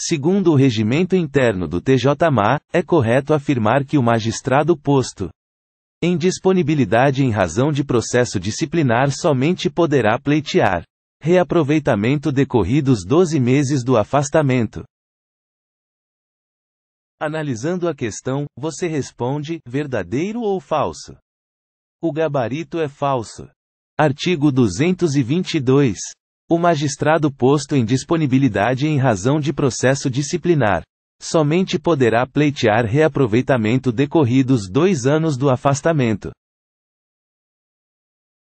Segundo o regimento interno do TJMA, é correto afirmar que o magistrado posto em disponibilidade em razão de processo disciplinar somente poderá pleitear reaproveitamento decorridos 12 meses do afastamento. Analisando a questão, você responde: verdadeiro ou falso? O gabarito é falso. Artigo 222 o magistrado posto em disponibilidade em razão de processo disciplinar. Somente poderá pleitear reaproveitamento decorridos dois anos do afastamento.